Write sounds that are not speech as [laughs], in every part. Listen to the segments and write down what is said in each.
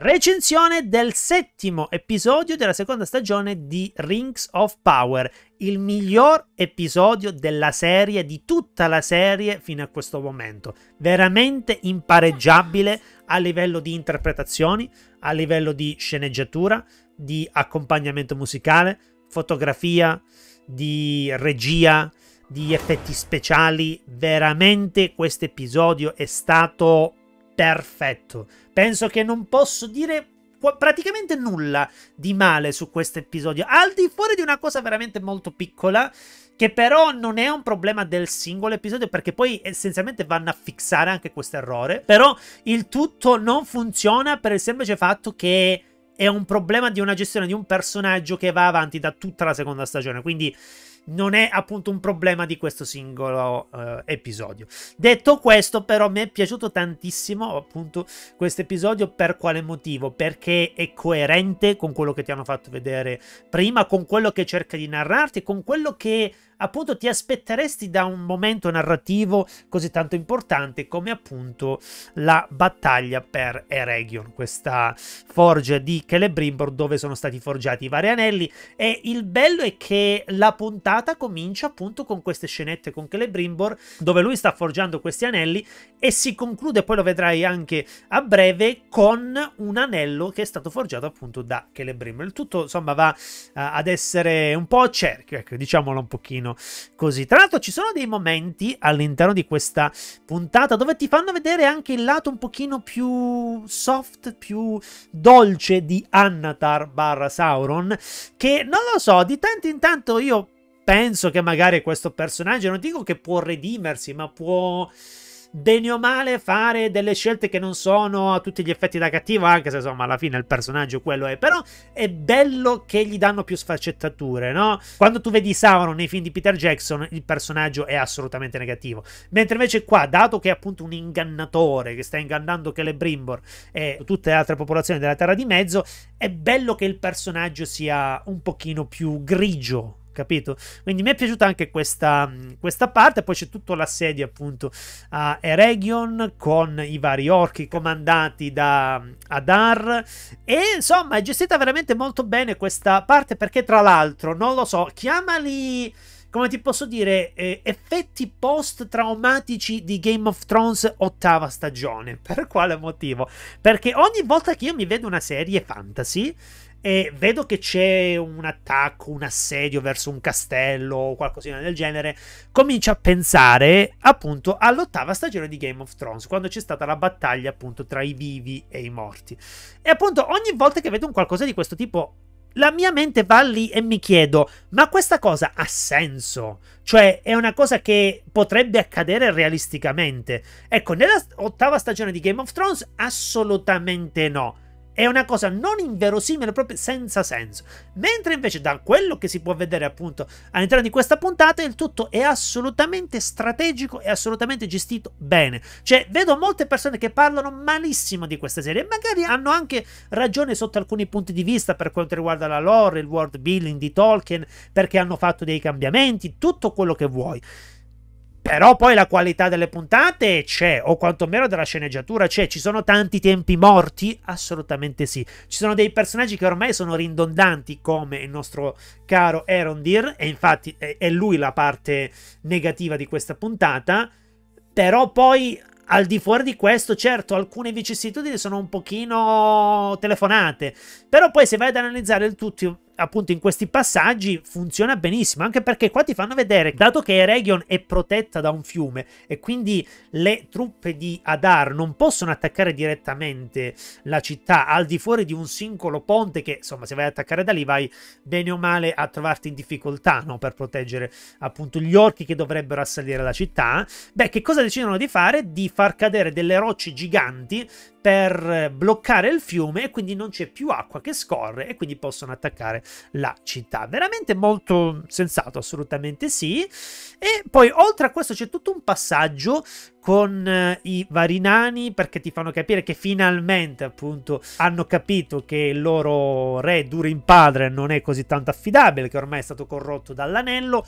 Recensione del settimo episodio della seconda stagione di Rings of Power, il miglior episodio della serie, di tutta la serie fino a questo momento. Veramente impareggiabile a livello di interpretazioni, a livello di sceneggiatura, di accompagnamento musicale, fotografia, di regia, di effetti speciali. Veramente questo episodio è stato perfetto. Penso che non posso dire praticamente nulla di male su questo episodio, al di fuori di una cosa veramente molto piccola che però non è un problema del singolo episodio perché poi essenzialmente vanno a fixare anche questo errore, però il tutto non funziona per il semplice fatto che è un problema di una gestione di un personaggio che va avanti da tutta la seconda stagione, quindi non è appunto un problema di questo singolo eh, episodio. Detto questo, però, mi è piaciuto tantissimo appunto questo episodio per quale motivo? Perché è coerente con quello che ti hanno fatto vedere prima, con quello che cerca di narrarti, con quello che appunto ti aspetteresti da un momento narrativo così tanto importante come appunto la battaglia per Eregion, questa forge di Celebrimbor dove sono stati forgiati i vari anelli e il bello è che la puntata puntata comincia appunto con queste scenette con Celebrimbor, dove lui sta forgiando questi anelli e si conclude, poi lo vedrai anche a breve, con un anello che è stato forgiato appunto da Celebrimbor. Il tutto insomma va uh, ad essere un po' a cerchio, ecco, diciamolo un pochino così. Tra l'altro ci sono dei momenti all'interno di questa puntata dove ti fanno vedere anche il lato un pochino più soft, più dolce di Annatar barra Sauron, che non lo so, di tanto in tanto io penso che magari questo personaggio, non dico che può redimersi, ma può bene o male fare delle scelte che non sono a tutti gli effetti da cattivo, anche se insomma alla fine il personaggio quello è, però è bello che gli danno più sfaccettature, no? Quando tu vedi Sauron nei film di Peter Jackson, il personaggio è assolutamente negativo, mentre invece qua, dato che è appunto un ingannatore che sta ingannando Celebrimbor e tutte le altre popolazioni della Terra di Mezzo, è bello che il personaggio sia un pochino più grigio, capito? Quindi mi è piaciuta anche questa, questa parte, poi c'è tutto l'assedio appunto a Eregion con i vari orchi comandati da Adar e insomma è gestita veramente molto bene questa parte perché tra l'altro, non lo so, chiamali come ti posso dire, eh, effetti post-traumatici di Game of Thrones ottava stagione. Per quale motivo? Perché ogni volta che io mi vedo una serie fantasy, e vedo che c'è un attacco, un assedio verso un castello o qualcosina del genere, comincio a pensare appunto all'ottava stagione di Game of Thrones, quando c'è stata la battaglia appunto tra i vivi e i morti. E appunto ogni volta che vedo un qualcosa di questo tipo la mia mente va lì e mi chiedo: ma questa cosa ha senso? Cioè, è una cosa che potrebbe accadere realisticamente? Ecco, nella ottava stagione di Game of Thrones, assolutamente no. È una cosa non inverosimile, proprio senza senso. Mentre invece da quello che si può vedere appunto all'interno di questa puntata, il tutto è assolutamente strategico e assolutamente gestito bene. Cioè, vedo molte persone che parlano malissimo di questa serie e magari hanno anche ragione sotto alcuni punti di vista per quanto riguarda la lore, il world building di Tolkien, perché hanno fatto dei cambiamenti, tutto quello che vuoi. Però poi la qualità delle puntate c'è, o quantomeno della sceneggiatura c'è. Ci sono tanti tempi morti? Assolutamente sì. Ci sono dei personaggi che ormai sono ridondanti, come il nostro caro Erondir, e infatti è lui la parte negativa di questa puntata. Però poi al di fuori di questo, certo, alcune vicissitudini sono un pochino telefonate, però poi se vai ad analizzare il tutto appunto in questi passaggi funziona benissimo, anche perché qua ti fanno vedere, dato che Eregion è protetta da un fiume e quindi le truppe di Adar non possono attaccare direttamente la città al di fuori di un singolo ponte che insomma se vai ad attaccare da lì vai bene o male a trovarti in difficoltà no? per proteggere appunto gli orchi che dovrebbero assalire la città, beh che cosa decidono di fare? Di far cadere delle rocce giganti per bloccare il fiume e quindi non c'è più acqua che scorre e quindi possono attaccare la città. Veramente molto sensato, assolutamente sì. E poi oltre a questo c'è tutto un passaggio con eh, i vari nani perché ti fanno capire che finalmente appunto hanno capito che il loro re Durin padre non è così tanto affidabile, che ormai è stato corrotto dall'anello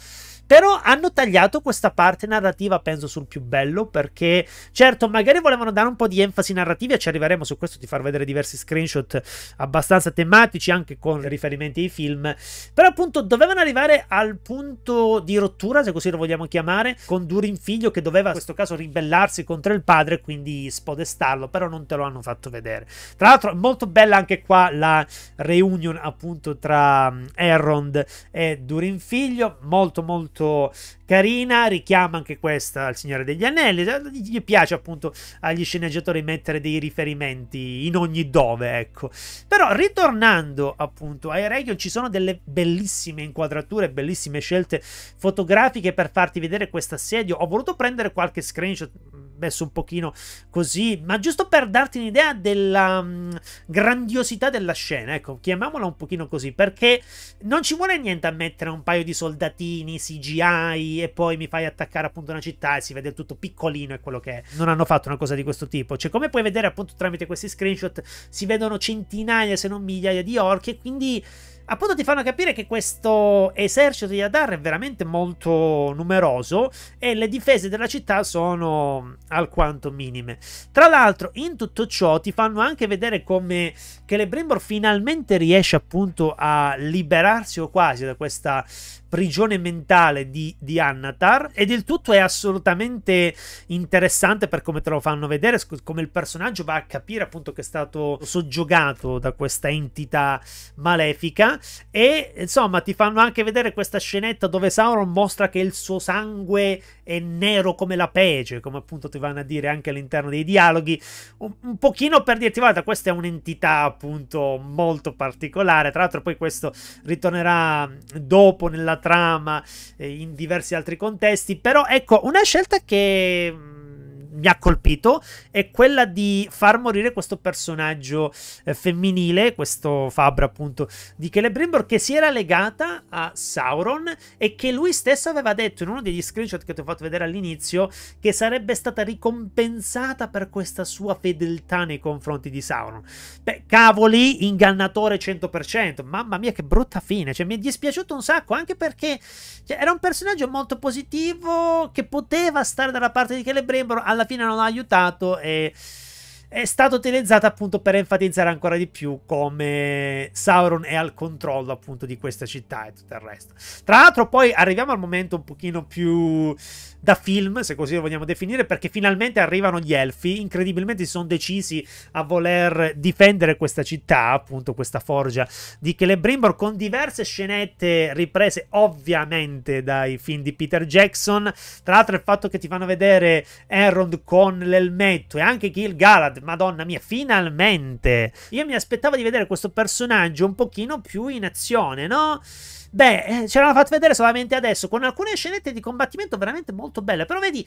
però hanno tagliato questa parte narrativa, penso, sul più bello, perché certo, magari volevano dare un po' di enfasi narrativa, e ci arriveremo su questo, ti far vedere diversi screenshot abbastanza tematici, anche con riferimenti ai film, però appunto dovevano arrivare al punto di rottura, se così lo vogliamo chiamare, con Durin figlio che doveva in questo caso ribellarsi contro il padre, quindi spodestarlo, però non te lo hanno fatto vedere. Tra l'altro, molto bella anche qua la reunion appunto tra mm, Errond e Durin figlio, molto molto molto carina, richiama anche questa al Signore degli Anelli, gli piace appunto agli sceneggiatori mettere dei riferimenti in ogni dove, ecco. Però ritornando appunto ai Region ci sono delle bellissime inquadrature, bellissime scelte fotografiche per farti vedere questo assedio, ho voluto prendere qualche screenshot messo un pochino così, ma giusto per darti un'idea della um, grandiosità della scena, ecco, chiamiamola un pochino così, perché non ci vuole niente a mettere un paio di soldatini, CGI e poi mi fai attaccare appunto una città e si vede tutto piccolino e quello che è. Non hanno fatto una cosa di questo tipo, cioè come puoi vedere appunto tramite questi screenshot si vedono centinaia se non migliaia di orchi e quindi appunto ti fanno capire che questo esercito di Adar è veramente molto numeroso e le difese della città sono alquanto minime. Tra l'altro, in tutto ciò ti fanno anche vedere come Celebrimbor finalmente riesce appunto a liberarsi o quasi da questa prigione mentale di, di Annatar ed il tutto è assolutamente interessante per come te lo fanno vedere, come il personaggio va a capire appunto che è stato soggiogato da questa entità malefica e insomma ti fanno anche vedere questa scenetta dove Sauron mostra che il suo sangue è nero come la pece, come appunto ti vanno a dire anche all'interno dei dialoghi, un, un pochino per dirti guarda questa è un'entità appunto molto particolare, tra l'altro poi questo ritornerà dopo nella trama, eh, in diversi altri contesti, però ecco, una scelta che mi ha colpito è quella di far morire questo personaggio eh, femminile, questo Fabra appunto di Celebrimbor, che si era legata a Sauron e che lui stesso aveva detto in uno degli screenshot che ti ho fatto vedere all'inizio che sarebbe stata ricompensata per questa sua fedeltà nei confronti di Sauron. Beh, cavoli, ingannatore 100%, mamma mia che brutta fine, cioè mi è dispiaciuto un sacco anche perché cioè, era un personaggio molto positivo che poteva stare dalla parte di Celebrimbor alla alla fine non ha aiutato e è stata utilizzata appunto per enfatizzare ancora di più come Sauron è al controllo appunto di questa città e tutto il resto. Tra l'altro poi arriviamo al momento un pochino più da film, se così lo vogliamo definire, perché finalmente arrivano gli elfi, incredibilmente si sono decisi a voler difendere questa città, appunto questa forgia di Celebrimbor con diverse scenette riprese ovviamente dai film di Peter Jackson. Tra l'altro il fatto che ti fanno vedere Errond con l'elmetto e anche Gil Galad madonna mia, finalmente! Io mi aspettavo di vedere questo personaggio un pochino più in azione, no? Beh, eh, ce l'hanno fatto vedere solamente adesso con alcune scenette di combattimento veramente molto belle. Però vedi,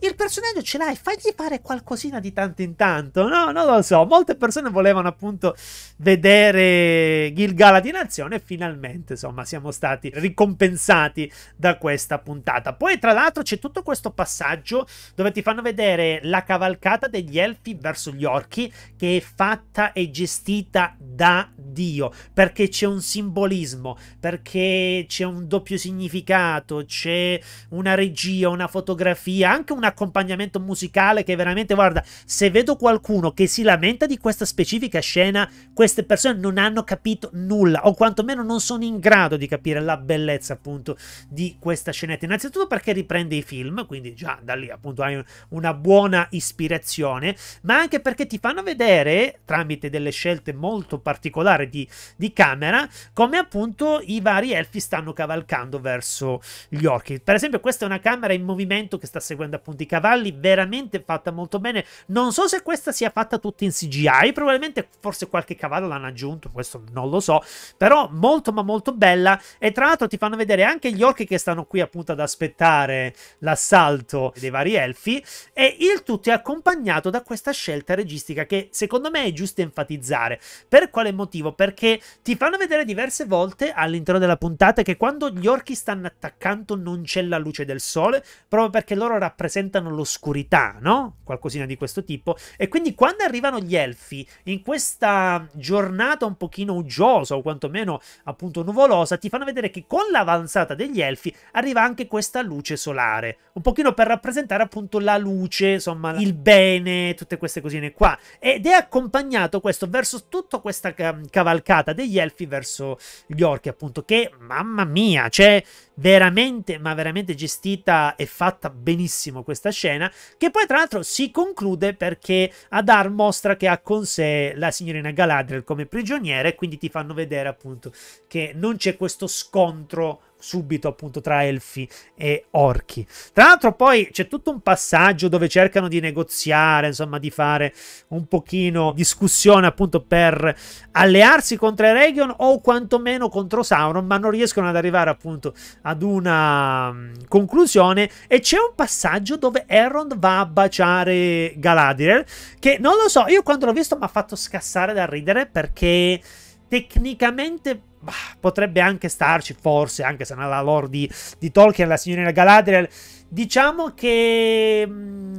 il personaggio ce l'hai, fagli fare qualcosina di tanto in tanto. No, non lo so. Molte persone volevano appunto vedere Gilgala di Nazione e finalmente, insomma, siamo stati ricompensati da questa puntata. Poi, tra l'altro, c'è tutto questo passaggio dove ti fanno vedere la cavalcata degli elfi verso gli orchi che è fatta e gestita da Dio perché c'è un simbolismo, perché c'è un doppio significato, c'è una regia, una fotografia, anche un accompagnamento musicale che veramente, guarda, se vedo qualcuno che si lamenta di questa specifica scena, queste persone non hanno capito nulla o quantomeno non sono in grado di capire la bellezza appunto di questa scenetta. Innanzitutto perché riprende i film, quindi già da lì appunto hai una buona ispirazione, ma anche perché ti fanno vedere tramite delle scelte molto particolari di, di camera come appunto i vari elfi stanno cavalcando verso gli orchi. Per esempio questa è una camera in movimento che sta seguendo appunto i cavalli, veramente fatta molto bene. Non so se questa sia fatta tutta in CGI, probabilmente forse qualche cavallo l'hanno aggiunto, questo non lo so, però molto ma molto bella e tra l'altro ti fanno vedere anche gli orchi che stanno qui appunto ad aspettare l'assalto dei vari elfi e il tutto è accompagnato da questa scelta registica che secondo me è giusto enfatizzare. Per quale motivo? Perché ti fanno vedere diverse volte all'interno della puntata è che quando gli orchi stanno attaccando non c'è la luce del sole, proprio perché loro rappresentano l'oscurità, no? Qualcosina di questo tipo. E quindi quando arrivano gli elfi in questa giornata un pochino uggiosa o quantomeno appunto nuvolosa, ti fanno vedere che con l'avanzata degli elfi arriva anche questa luce solare, un pochino per rappresentare appunto la luce, insomma, il bene, tutte queste cosine qua. Ed è accompagnato questo verso tutta questa cavalcata degli elfi verso gli orchi, appunto, che mamma mia, cioè veramente, ma veramente gestita e fatta benissimo questa scena, che poi tra l'altro si conclude perché Adar mostra che ha con sé la signorina Galadriel come prigioniera e quindi ti fanno vedere appunto che non c'è questo scontro subito appunto tra elfi e orchi. Tra l'altro poi c'è tutto un passaggio dove cercano di negoziare, insomma di fare un pochino discussione appunto per allearsi contro Eregion o quantomeno contro Sauron, ma non riescono ad arrivare appunto ad una mm, conclusione e c'è un passaggio dove Errond va a baciare Galadriel che non lo so, io quando l'ho visto mi ha fatto scassare dal ridere perché tecnicamente bah, potrebbe anche starci forse, anche se nella lore di, di Tolkien la signorina Galadriel diciamo che mh,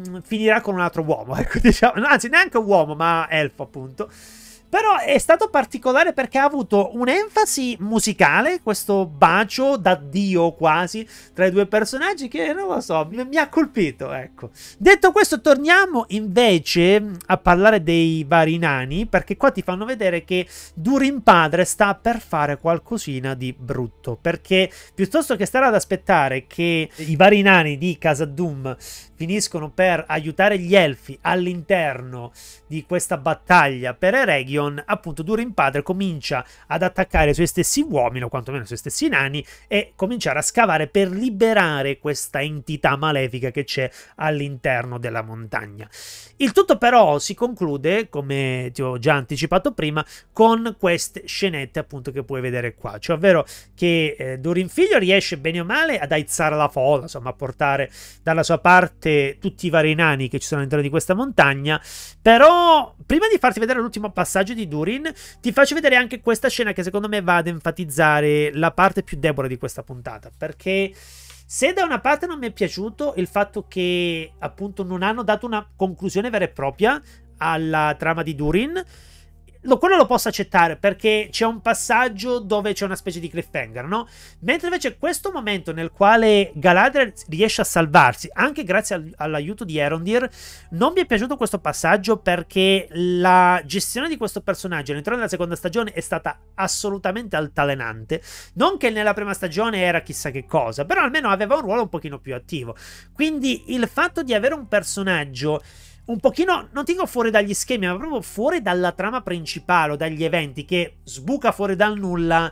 mm, finirà con un altro uomo, [laughs] ecco, diciamo, anzi neanche un uomo ma elfo appunto però è stato particolare perché ha avuto un'enfasi musicale, questo bacio da Dio quasi tra i due personaggi che non lo so, mi, mi ha colpito, ecco. Detto questo, torniamo invece a parlare dei vari nani, perché qua ti fanno vedere che Durin padre sta per fare qualcosina di brutto, perché piuttosto che stare ad aspettare che i vari nani di Casa Doom finiscono per aiutare gli elfi all'interno di questa battaglia per Eregion Tyrion, appunto, dura padre, comincia ad attaccare i suoi stessi uomini, o quantomeno i suoi stessi nani, e cominciare a scavare per liberare questa entità malefica che c'è all'interno della montagna. Il tutto però si conclude, come ti ho già anticipato prima, con queste scenette appunto che puoi vedere qua, cioè ovvero che eh, Durin Figlio riesce bene o male ad aizzare la folla, insomma a portare dalla sua parte tutti i vari nani che ci sono all'interno di questa montagna, però prima di farti vedere l'ultimo passaggio di Durin, ti faccio vedere anche questa scena che secondo me va ad enfatizzare la parte più debole di questa puntata, perché se da una parte non mi è piaciuto il fatto che appunto non hanno dato una conclusione vera e propria alla trama di Durin, lo, quello lo posso accettare perché c'è un passaggio dove c'è una specie di cliffhanger, no? Mentre invece questo momento nel quale Galadriel riesce a salvarsi, anche grazie al, all'aiuto di Erondir, non mi è piaciuto questo passaggio perché la gestione di questo personaggio all'interno della seconda stagione è stata assolutamente altalenante. Non che nella prima stagione era chissà che cosa, però almeno aveva un ruolo un pochino più attivo. Quindi il fatto di avere un personaggio un pochino, non dico fuori dagli schemi, ma proprio fuori dalla trama principale o dagli eventi, che sbuca fuori dal nulla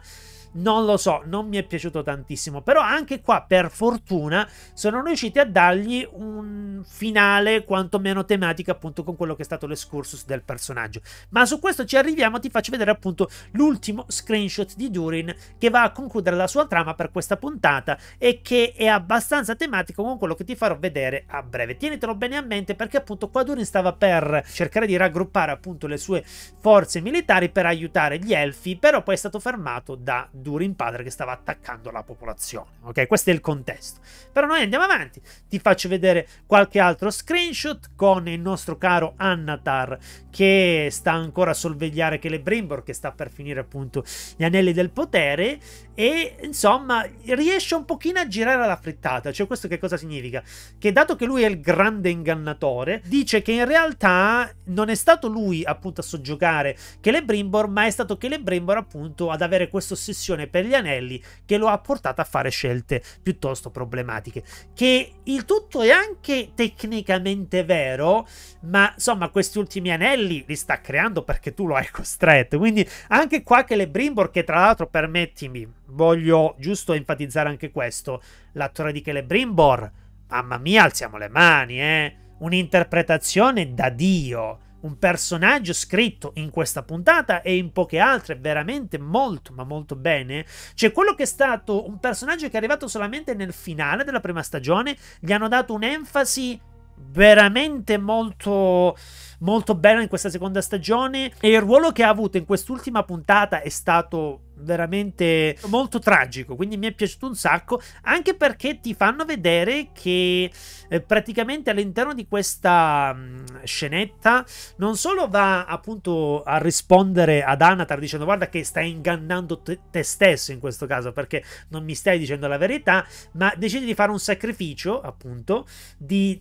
non lo so, non mi è piaciuto tantissimo, però anche qua per fortuna sono riusciti a dargli un finale quantomeno tematico appunto con quello che è stato l'escursus del personaggio. Ma su questo ci arriviamo, ti faccio vedere appunto l'ultimo screenshot di Durin che va a concludere la sua trama per questa puntata e che è abbastanza tematico con quello che ti farò vedere a breve. Tienitelo bene a mente perché appunto qua Durin stava per cercare di raggruppare appunto le sue forze militari per aiutare gli elfi, però poi è stato fermato da Durin padre che stava attaccando la popolazione. Ok, questo è il contesto. Però noi andiamo avanti, ti faccio vedere qualche altro screenshot con il nostro caro Annatar che sta ancora a sorvegliare Celebrimbor che sta per finire appunto gli anelli del potere e insomma riesce un pochino a girare alla frittata. Cioè questo che cosa significa? Che dato che lui è il grande ingannatore, dice che in realtà non è stato lui appunto a soggiogare Celebrimbor, ma è stato Celebrimbor appunto ad avere questa ossessione per gli anelli che lo ha portato a fare scelte piuttosto problematiche. Che il tutto è anche tecnicamente vero, ma insomma questi ultimi anelli li sta creando perché tu lo hai costretto. Quindi anche qua Celebrimbor che tra l'altro permettimi voglio giusto enfatizzare anche questo. L'attore di Celebrimbor, mamma mia, alziamo le mani, eh? Un'interpretazione da Dio. Un personaggio scritto in questa puntata e in poche altre veramente molto ma molto bene. cioè quello che è stato un personaggio che è arrivato solamente nel finale della prima stagione. Gli hanno dato un'enfasi veramente molto molto bella in questa seconda stagione e il ruolo che ha avuto in quest'ultima puntata è stato veramente molto tragico, quindi mi è piaciuto un sacco, anche perché ti fanno vedere che eh, praticamente all'interno di questa mh, mm, scenetta non solo va appunto a rispondere ad Anatar dicendo guarda che stai ingannando te, te stesso in questo caso perché non mi stai dicendo la verità, ma decidi di fare un sacrificio appunto di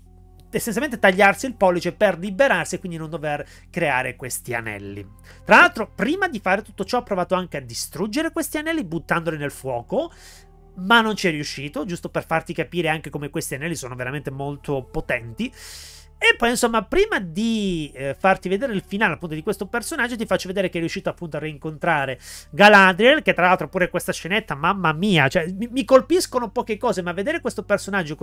essenzialmente tagliarsi il pollice per liberarsi e quindi non dover creare questi anelli. Tra l'altro, prima di fare tutto ciò, ho provato anche a distruggere questi anelli buttandoli nel fuoco ma non ci è riuscito, giusto per farti capire anche come questi anelli sono veramente molto potenti. E poi, insomma, prima di eh, farti vedere il finale appunto di questo personaggio, ti faccio vedere che è riuscito appunto a rincontrare Galadriel, che tra l'altro pure questa scenetta, mamma mia, cioè mi, mi colpiscono poche cose, ma vedere questo personaggio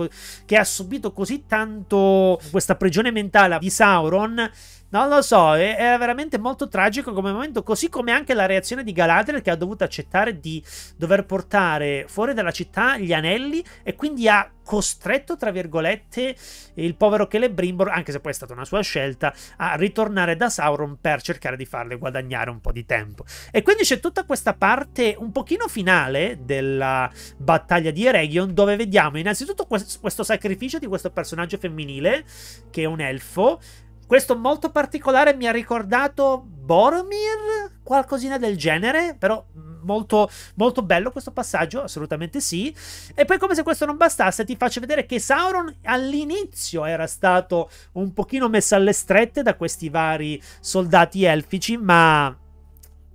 che ha subito così tanto questa prigione mentale di Sauron non lo so, era veramente molto tragico come momento, così come anche la reazione di Galadriel che ha dovuto accettare di dover portare fuori dalla città gli anelli e quindi ha costretto, tra virgolette, il povero Celebrimbor, anche se poi è stata una sua scelta, a ritornare da Sauron per cercare di farle guadagnare un po' di tempo. E quindi c'è tutta questa parte un pochino finale della battaglia di Eregion dove vediamo innanzitutto questo sacrificio di questo personaggio femminile che è un elfo questo molto particolare mi ha ricordato Boromir, qualcosina del genere, però molto, molto bello questo passaggio, assolutamente sì. E poi come se questo non bastasse ti faccio vedere che Sauron all'inizio era stato un pochino messo alle strette da questi vari soldati elfici, ma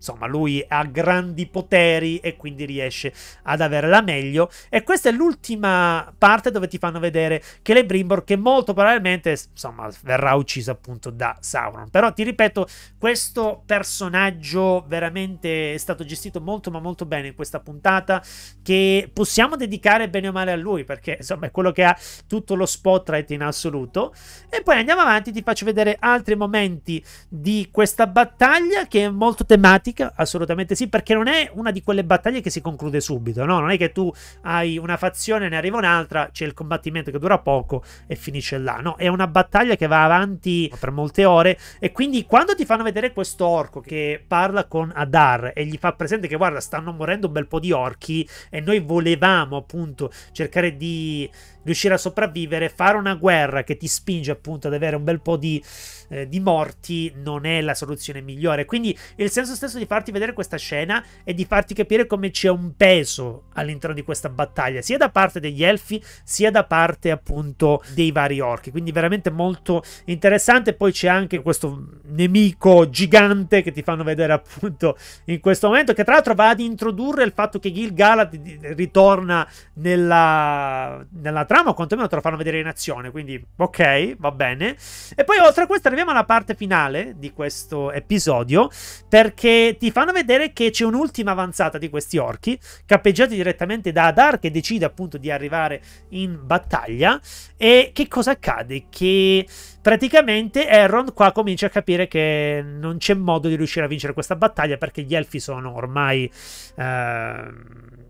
insomma lui ha grandi poteri e quindi riesce ad avere la meglio. E questa è l'ultima parte dove ti fanno vedere che le Brimbor che molto probabilmente insomma verrà uccisa appunto da Sauron. Però ti ripeto, questo personaggio veramente è stato gestito molto ma molto bene in questa puntata che possiamo dedicare bene o male a lui perché insomma è quello che ha tutto lo spotlight in assoluto. E poi andiamo avanti, ti faccio vedere altri momenti di questa battaglia che è molto tematica fatica, assolutamente sì, perché non è una di quelle battaglie che si conclude subito, no? Non è che tu hai una fazione, ne arriva un'altra, c'è il combattimento che dura poco e finisce là, no? È una battaglia che va avanti per molte ore e quindi quando ti fanno vedere questo orco che parla con Adar e gli fa presente che guarda, stanno morendo un bel po' di orchi e noi volevamo appunto cercare di riuscire a sopravvivere, fare una guerra che ti spinge appunto ad avere un bel po' di, eh, di morti non è la soluzione migliore. Quindi il senso stesso di farti vedere questa scena è di farti capire come c'è un peso all'interno di questa battaglia, sia da parte degli elfi, sia da parte appunto dei vari orchi. Quindi veramente molto interessante. Poi c'è anche questo nemico gigante che ti fanno vedere appunto in questo momento, che tra l'altro va ad introdurre il fatto che Gil Galad ritorna nella, nella Ramo quantomeno te lo fanno vedere in azione, quindi ok, va bene. E poi oltre a questo arriviamo alla parte finale di questo episodio, perché ti fanno vedere che c'è un'ultima avanzata di questi orchi, cappeggiati direttamente da Adar che decide appunto di arrivare in battaglia. E che cosa accade? Che praticamente Erron qua comincia a capire che non c'è modo di riuscire a vincere questa battaglia perché gli elfi sono ormai... Eh,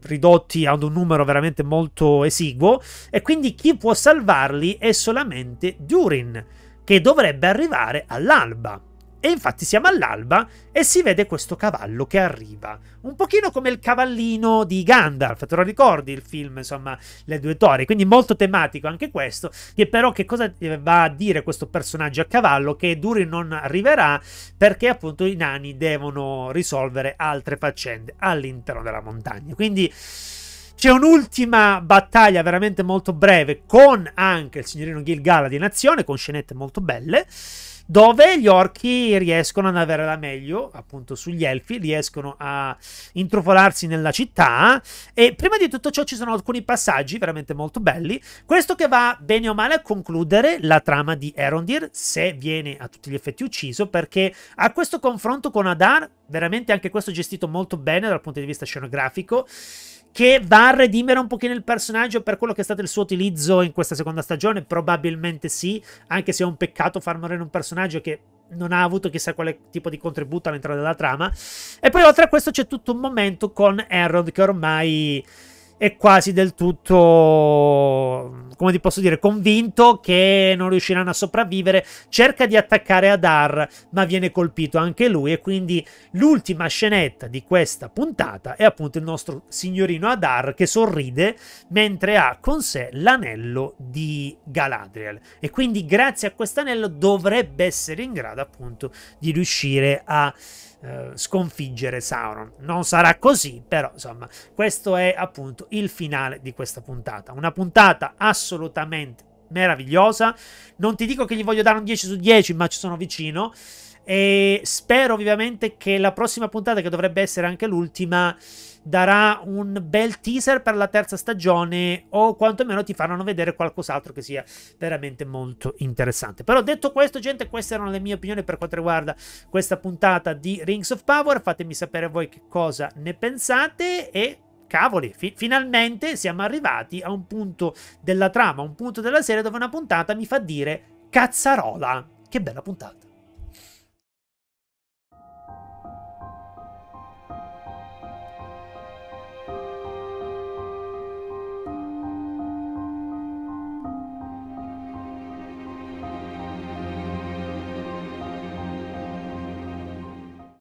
ridotti ad un numero veramente molto esiguo e quindi chi può salvarli è solamente Durin, che dovrebbe arrivare all'alba. E infatti siamo all'alba e si vede questo cavallo che arriva. Un pochino come il cavallino di Gandalf, te lo ricordi il film, insomma, Le due torri. Quindi molto tematico anche questo. Che però che cosa eh, va a dire questo personaggio a cavallo? Che Duri non arriverà perché appunto i nani devono risolvere altre faccende all'interno della montagna. Quindi... C'è un'ultima battaglia veramente molto breve con anche il signorino Gilgalad di Nazione, con scenette molto belle dove gli orchi riescono ad avere la meglio, appunto sugli elfi, riescono a intrufolarsi nella città e prima di tutto ciò ci sono alcuni passaggi veramente molto belli, questo che va bene o male a concludere la trama di Erondir se viene a tutti gli effetti ucciso perché a questo confronto con Adar, veramente anche questo gestito molto bene dal punto di vista scenografico che va a redimere un pochino il personaggio per quello che è stato il suo utilizzo in questa seconda stagione? Probabilmente sì, anche se è un peccato far morire un personaggio che non ha avuto chissà quale tipo di contributo all'entrata della trama. E poi oltre a questo c'è tutto un momento con Errod che ormai è quasi del tutto, come ti posso dire, convinto che non riusciranno a sopravvivere, cerca di attaccare Adar, ma viene colpito anche lui e quindi l'ultima scenetta di questa puntata è appunto il nostro signorino Adar che sorride mentre ha con sé l'anello di Galadriel e quindi grazie a quest'anello dovrebbe essere in grado appunto di riuscire a eh, sconfiggere Sauron. Non sarà così, però insomma, questo è appunto il finale di questa puntata. Una puntata assolutamente meravigliosa. Non ti dico che gli voglio dare un 10 su 10, ma ci sono vicino. E spero vivamente che la prossima puntata, che dovrebbe essere anche l'ultima, darà un bel teaser per la terza stagione o quantomeno ti faranno vedere qualcos'altro che sia veramente molto interessante. Però detto questo, gente, queste erano le mie opinioni per quanto riguarda questa puntata di Rings of Power. Fatemi sapere voi che cosa ne pensate e cavoli, fi finalmente siamo arrivati a un punto della trama, un punto della serie dove una puntata mi fa dire cazzarola. Che bella puntata.